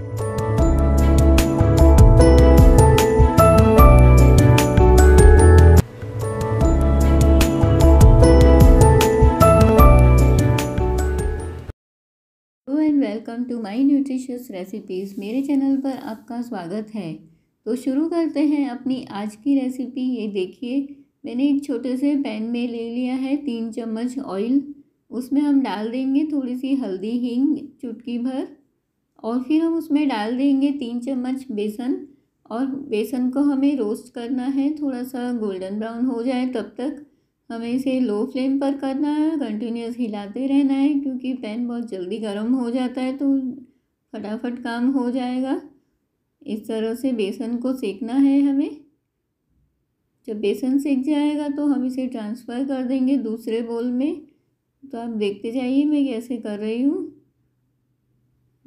welcome to my nutritious recipes मेरे channel पर आपका स्वागत है तो शुरू करते हैं अपनी आज की रेसिपी ये देखिए मैंने एक छोटे से पैन में ले लिया है तीन चम्मच ऑयल उसमें हम डाल देंगे थोड़ी सी हल्दी हींग चुटकी भर और फिर हम उसमें डाल देंगे तीन चम्मच बेसन और बेसन को हमें रोस्ट करना है थोड़ा सा गोल्डन ब्राउन हो जाए तब तक हमें इसे लो फ्लेम पर करना है कंटिन्यूस हिलाते रहना है क्योंकि पैन बहुत जल्दी गर्म हो जाता है तो फटाफट काम हो जाएगा इस तरह से बेसन को सेकना है हमें जब बेसन सेक जाएगा तो हम इसे ट्रांसफ़र कर देंगे दूसरे बोल में तो आप देखते जाइए मैं कैसे कर रही हूँ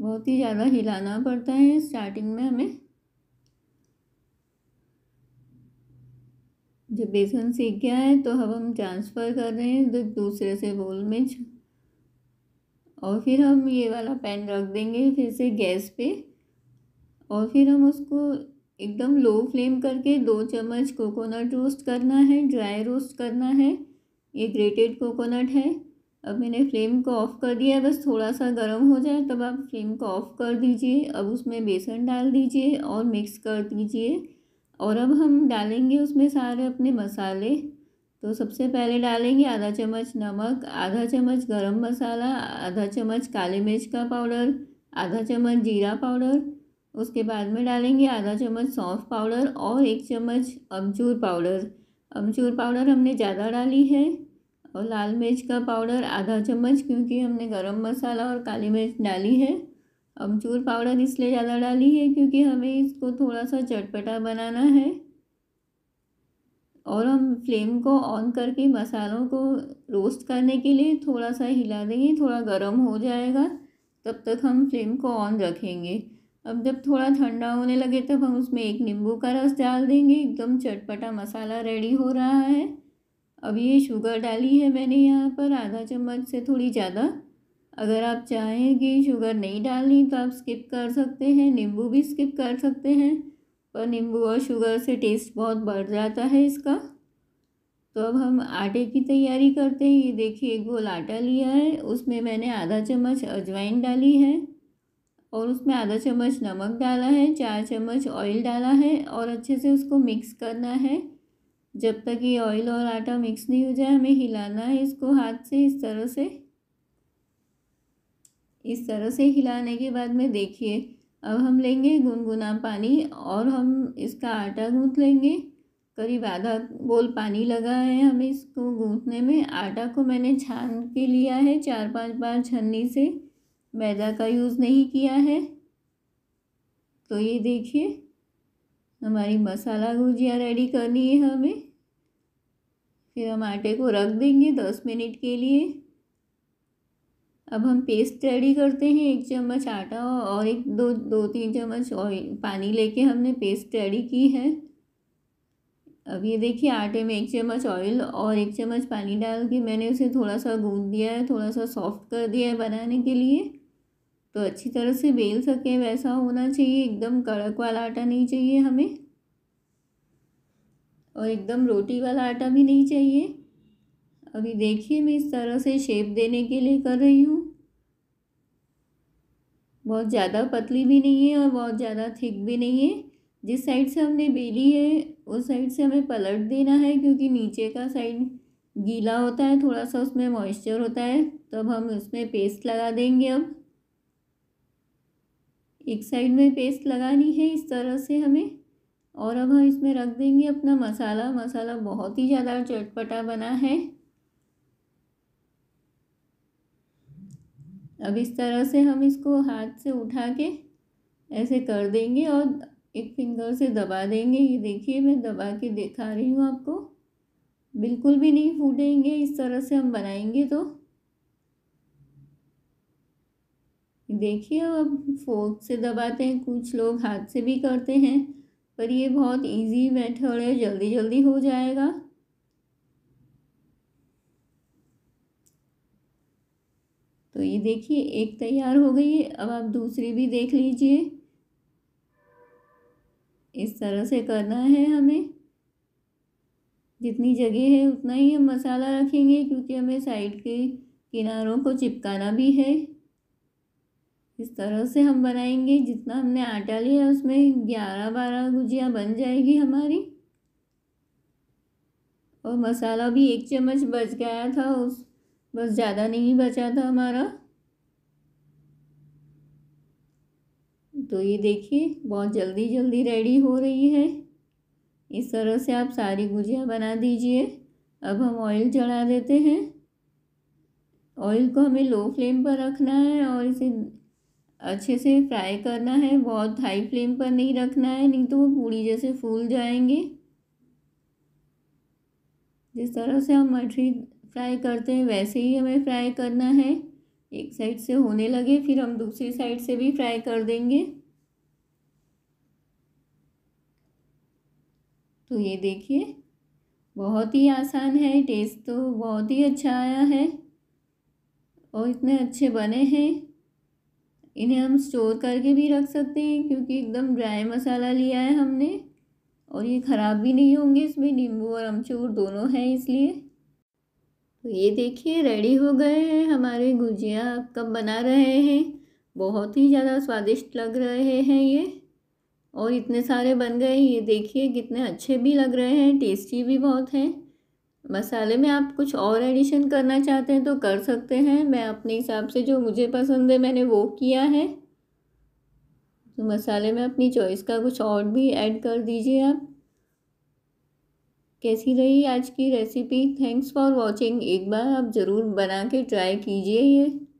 बहुत ही ज़्यादा हिलाना पड़ता है स्टार्टिंग में हमें जब बेसन सीख गया है तो अब हम ट्रांसफ़र कर रहे हैं दूसरे से बोल में और फिर हम ये वाला पैन रख देंगे फिर से गैस पे और फिर हम उसको एकदम लो फ्लेम करके दो चम्मच कोकोनट रोस्ट करना है ड्राई रोस्ट करना है ये ग्रेटेड कोकोनट है अब मैंने फ्लेम को ऑफ़ कर दिया है बस थोड़ा सा गर्म हो जाए तब आप फ्लेम को ऑफ़ कर दीजिए अब उसमें बेसन डाल दीजिए और मिक्स कर दीजिए और अब हम डालेंगे उसमें सारे अपने मसाले तो सबसे पहले डालेंगे आधा चम्मच नमक आधा चम्मच गरम मसाला आधा चम्मच काली मिर्च का पाउडर आधा चम्मच जीरा पाउडर उसके बाद में डालेंगे आधा चम्मच सौंफ पाउडर और एक चम्मच अमचूर पाउडर अमचूर पाउडर हमने ज़्यादा डाली है और लाल मिर्च का पाउडर आधा चम्मच क्योंकि हमने गरम मसाला और काली मिर्च डाली है अमचूर पाउडर इसलिए ज़्यादा डाली है क्योंकि हमें इसको थोड़ा सा चटपटा बनाना है और हम फ्लेम को ऑन करके मसालों को रोस्ट करने के लिए थोड़ा सा हिला देंगे थोड़ा गर्म हो जाएगा तब तक हम फ्लेम को ऑन रखेंगे अब जब थोड़ा ठंडा होने लगे तब हम उसमें एक नींबू का रस डाल देंगे एकदम चटपटा मसाला रेडी हो रहा है अब ये शुगर डाली है मैंने यहाँ पर आधा चम्मच से थोड़ी ज़्यादा अगर आप चाहें कि शुगर नहीं डालनी तो आप स्किप कर सकते हैं नींबू भी स्किप कर सकते हैं पर नींबू और शुगर से टेस्ट बहुत बढ़ जाता है इसका तो अब हम आटे की तैयारी करते हैं ये देखिए एक गोल आटा लिया है उसमें मैंने आधा चम्मच अजवाइन डाली है और उसमें आधा चम्मच नमक डाला है चार चम्मच ऑयल डाला है और अच्छे से उसको मिक्स करना है जब तक ये ऑयल और आटा मिक्स नहीं हो जाए हमें हिलाना है इसको हाथ से इस तरह से इस तरह से हिलाने के बाद में देखिए अब हम लेंगे गुनगुना पानी और हम इसका आटा गूंथ लेंगे करीब आधा बोल पानी लगा है हमें इसको गूँथने में आटा को मैंने छान के लिया है चार पांच बार छन्नी से मैदा का यूज़ नहीं किया है तो ये देखिए हमारी मसाला भुजिया रेडी करनी है हमें फिर हम आटे को रख देंगे दस मिनट के लिए अब हम पेस्ट रेडी करते हैं एक चम्मच आटा और एक दो दो तीन चम्मच ऑयल पानी लेके हमने पेस्ट रेडी की है अब ये देखिए आटे में एक चम्मच ऑयल और एक चम्मच पानी डाल के मैंने उसे थोड़ा सा गूंद दिया है थोड़ा सा सॉफ्ट कर दिया है बनाने के लिए तो अच्छी तरह से बेल सकें वैसा होना चाहिए एकदम कड़क वाला आटा नहीं चाहिए हमें और एकदम रोटी वाला आटा भी नहीं चाहिए अभी देखिए मैं इस तरह से शेप देने के लिए कर रही हूँ बहुत ज़्यादा पतली भी नहीं है और बहुत ज़्यादा थिक भी नहीं है जिस साइड से हमने बेली है उस साइड से हमें पलट देना है क्योंकि नीचे का साइड गीला होता है थोड़ा सा उसमें मॉइस्चर होता है तब हम उसमें पेस्ट लगा देंगे अब एक साइड में पेस्ट लगानी है इस तरह से हमें और अब हम इसमें रख देंगे अपना मसाला मसाला बहुत ही ज़्यादा चटपटा बना है अब इस तरह से हम इसको हाथ से उठा के ऐसे कर देंगे और एक फिंगर से दबा देंगे ये देखिए मैं दबा के दिखा रही हूँ आपको बिल्कुल भी नहीं फूटेंगे इस तरह से हम बनाएंगे तो देखिए अब फोक से दबाते हैं कुछ लोग हाथ से भी करते हैं पर ये बहुत इजी मेथड है जल्दी जल्दी हो जाएगा तो ये देखिए एक तैयार हो गई है अब आप दूसरी भी देख लीजिए इस तरह से करना है हमें जितनी जगह है उतना ही हम मसाला रखेंगे क्योंकि हमें साइड के किनारों को चिपकाना भी है इस तरह से हम बनाएंगे जितना हमने आटा लिया उसमें ग्यारह बारह गुजिया बन जाएगी हमारी और मसाला भी एक चम्मच बच गया था उस बस ज़्यादा नहीं बचा था हमारा तो ये देखिए बहुत जल्दी जल्दी रेडी हो रही है इस तरह से आप सारी गुजिया बना दीजिए अब हम ऑयल चढ़ा देते हैं ऑयल को हमें लो फ्लेम पर रखना है और इसे अच्छे से फ्राई करना है बहुत हाई फ्लेम पर नहीं रखना है नहीं तो वो पूड़ी जैसे फूल जाएंगे जिस तरह से हम मछली फ्राई करते हैं वैसे ही हमें फ्राई करना है एक साइड से होने लगे फिर हम दूसरी साइड से भी फ्राई कर देंगे तो ये देखिए बहुत ही आसान है टेस्ट तो बहुत ही अच्छा आया है और इतने अच्छे बने हैं इन्हें हम स्टोर करके भी रख सकते हैं क्योंकि एकदम ड्राई मसाला लिया है हमने और ये ख़राब भी नहीं होंगे इसमें नींबू और अमचूर दोनों हैं इसलिए तो ये देखिए रेडी हो गए हैं हमारे गुजिया कब बना रहे हैं बहुत ही ज़्यादा स्वादिष्ट लग रहे हैं ये और इतने सारे बन गए ये देखिए कितने अच्छे भी लग रहे हैं टेस्टी भी बहुत हैं मसाले में आप कुछ और एडिशन करना चाहते हैं तो कर सकते हैं मैं अपने हिसाब से जो मुझे पसंद है मैंने वो किया है तो मसाले में अपनी चॉइस का कुछ और भी ऐड कर दीजिए आप कैसी रही आज की रेसिपी थैंक्स फॉर वॉचिंग एक बार आप ज़रूर बना के ट्राई कीजिए ये